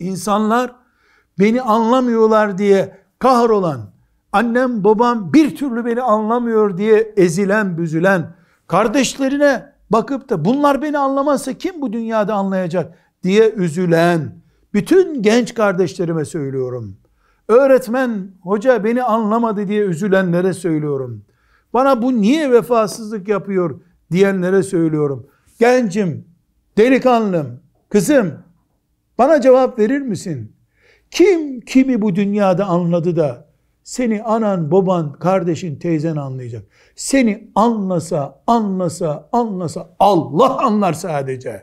İnsanlar beni anlamıyorlar diye kahrolan, annem babam bir türlü beni anlamıyor diye ezilen büzülen, kardeşlerine bakıp da bunlar beni anlamazsa kim bu dünyada anlayacak diye üzülen, bütün genç kardeşlerime söylüyorum. Öğretmen, hoca beni anlamadı diye üzülenlere söylüyorum. Bana bu niye vefasızlık yapıyor diyenlere söylüyorum. Gencim, delikanlım, kızım, bana cevap verir misin? Kim kimi bu dünyada anladı da seni anan, baban, kardeşin, teyzen anlayacak. Seni anlasa, anlasa, anlasa Allah anlar sadece.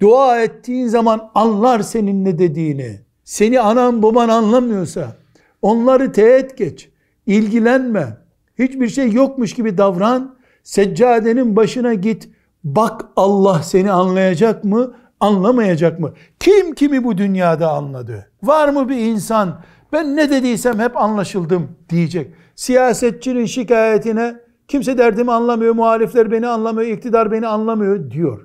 Dua ettiğin zaman anlar senin ne dediğini. Seni anan baban anlamıyorsa onları teğet geç. ilgilenme. Hiçbir şey yokmuş gibi davran. Seccadenin başına git. Bak Allah seni anlayacak mı? Anlamayacak mı? Kim kimi bu dünyada anladı? Var mı bir insan ben ne dediysem hep anlaşıldım diyecek. Siyasetçinin şikayetine kimse derdimi anlamıyor, muhalifler beni anlamıyor, iktidar beni anlamıyor diyor.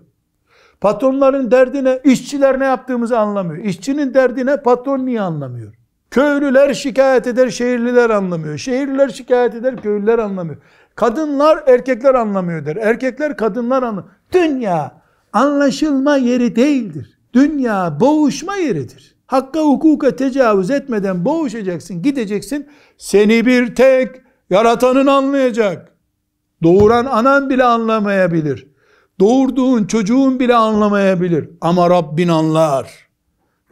Patronların derdine işçiler ne yaptığımızı anlamıyor. İşçinin derdine patron niye anlamıyor? Köylüler şikayet eder, şehirliler anlamıyor. Şehirliler şikayet eder, köylüler anlamıyor. Kadınlar erkekler anlamıyor der. Erkekler kadınlar anlamıyor. Dünya anlaşılma yeri değildir. Dünya boğuşma yeridir. Hakka hukuka tecavüz etmeden boğuşacaksın, gideceksin. Seni bir tek yaratanın anlayacak. Doğuran anan bile anlamayabilir. Doğurduğun çocuğun bile anlamayabilir. Ama Rabbin anlar.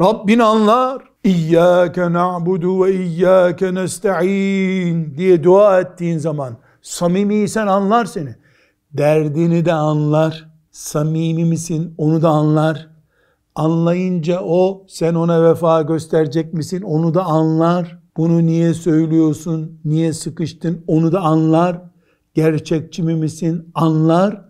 Rabbin anlar. İyyâke na'budu ve iyyâke nesta'in diye dua ettiğin zaman samimiysen anlar seni. Derdini de anlar samimi misin onu da anlar. Anlayınca o sen ona vefa gösterecek misin onu da anlar. Bunu niye söylüyorsun, niye sıkıştın onu da anlar. Gerçekçi mi misin anlar.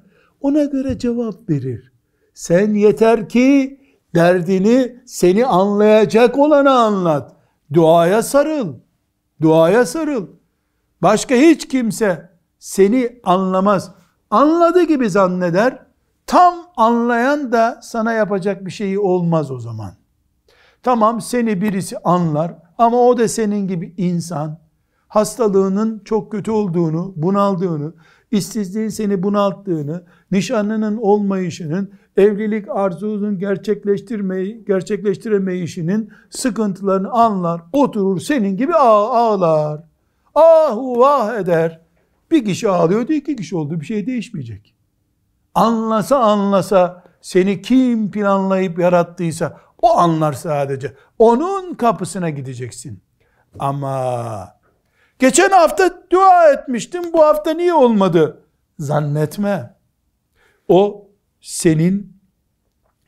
Ona göre cevap verir. Sen yeter ki derdini seni anlayacak olana anlat. Duaya sarıl. Duaya sarıl. Başka hiç kimse seni anlamaz. Anladı gibi zanneder tam anlayan da sana yapacak bir şeyi olmaz o zaman. Tamam seni birisi anlar ama o da senin gibi insan. Hastalığının çok kötü olduğunu, bunaldığını, işsizliğin seni bunalttığını, nişanının olmayışının, evlilik arzunun gerçekleştirmeyi, gerçekleştiremeyişinin sıkıntılarını anlar, oturur senin gibi ağ ağlar. ah vah eder. Bir kişi ağlıyordu, iki kişi oldu. Bir şey değişmeyecek. Anlasa anlasa seni kim planlayıp yarattıysa o anlar sadece. Onun kapısına gideceksin. Ama geçen hafta dua etmiştim bu hafta niye olmadı? Zannetme. O senin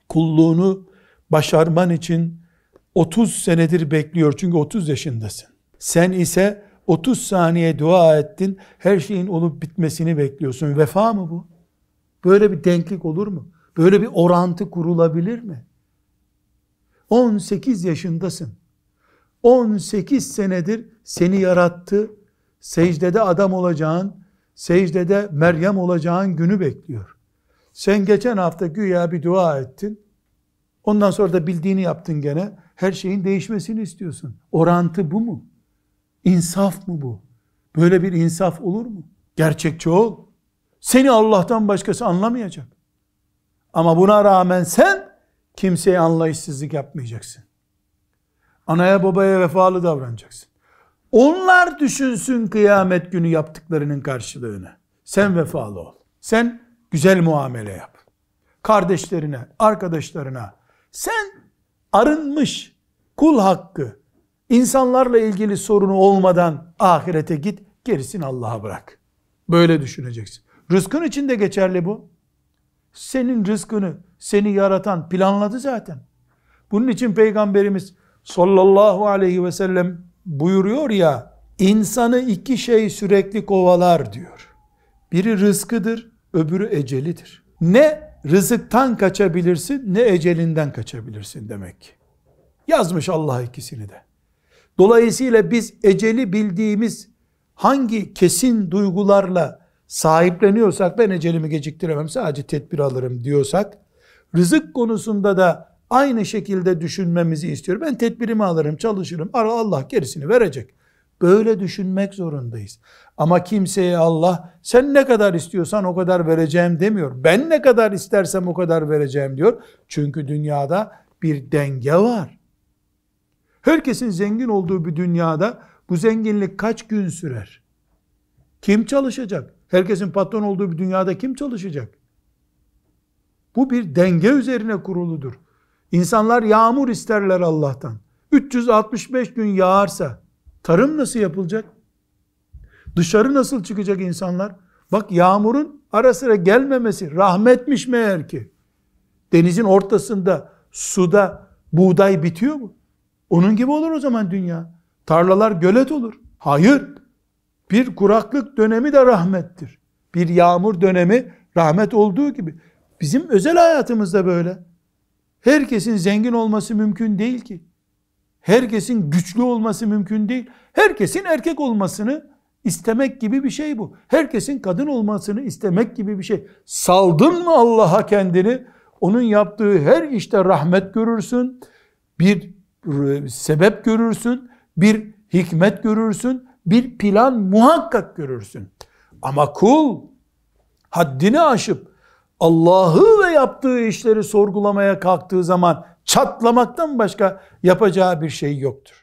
kulluğunu başarman için 30 senedir bekliyor çünkü 30 yaşındasın. Sen ise 30 saniye dua ettin her şeyin olup bitmesini bekliyorsun. Vefa mı bu? Böyle bir denklik olur mu? Böyle bir orantı kurulabilir mi? 18 yaşındasın. 18 senedir seni yarattı. Secdede adam olacağın, secdede Meryem olacağın günü bekliyor. Sen geçen hafta güya bir dua ettin. Ondan sonra da bildiğini yaptın gene. Her şeyin değişmesini istiyorsun. Orantı bu mu? İnsaf mı bu? Böyle bir insaf olur mu? Gerçekçi ol. Seni Allah'tan başkası anlamayacak. Ama buna rağmen sen kimseye anlayışsızlık yapmayacaksın. Anaya babaya vefalı davranacaksın. Onlar düşünsün kıyamet günü yaptıklarının karşılığını. Sen vefalı ol. Sen güzel muamele yap. Kardeşlerine, arkadaşlarına. Sen arınmış kul hakkı, insanlarla ilgili sorunu olmadan ahirete git, gerisini Allah'a bırak. Böyle düşüneceksin. Rızkın için de geçerli bu. Senin rızkını seni yaratan planladı zaten. Bunun için Peygamberimiz sallallahu aleyhi ve sellem buyuruyor ya insanı iki şey sürekli kovalar diyor. Biri rızkıdır, öbürü ecelidir. Ne rızıktan kaçabilirsin ne ecelinden kaçabilirsin demek ki. Yazmış Allah ikisini de. Dolayısıyla biz eceli bildiğimiz hangi kesin duygularla sahipleniyorsak ben ecelimi geciktiremem sadece tedbir alırım diyorsak rızık konusunda da aynı şekilde düşünmemizi istiyor. Ben tedbirimi alırım, çalışırım. Ara Allah gerisini verecek. Böyle düşünmek zorundayız. Ama kimseye Allah sen ne kadar istiyorsan o kadar vereceğim demiyor. Ben ne kadar istersem o kadar vereceğim diyor. Çünkü dünyada bir denge var. Herkesin zengin olduğu bir dünyada bu zenginlik kaç gün sürer? Kim çalışacak? Herkesin patron olduğu bir dünyada kim çalışacak? Bu bir denge üzerine kuruludur. İnsanlar yağmur isterler Allah'tan. 365 gün yağarsa tarım nasıl yapılacak? Dışarı nasıl çıkacak insanlar? Bak yağmurun ara sıra gelmemesi rahmetmiş meğer ki. Denizin ortasında suda buğday bitiyor mu? Onun gibi olur o zaman dünya. Tarlalar gölet olur. Hayır. Bir kuraklık dönemi de rahmettir. Bir yağmur dönemi rahmet olduğu gibi. Bizim özel hayatımızda böyle. Herkesin zengin olması mümkün değil ki. Herkesin güçlü olması mümkün değil. Herkesin erkek olmasını istemek gibi bir şey bu. Herkesin kadın olmasını istemek gibi bir şey. Saldın mı Allah'a kendini? Onun yaptığı her işte rahmet görürsün. Bir sebep görürsün. Bir hikmet görürsün bir plan muhakkak görürsün. Ama kul haddini aşıp Allah'ı ve yaptığı işleri sorgulamaya kalktığı zaman çatlamaktan başka yapacağı bir şey yoktur.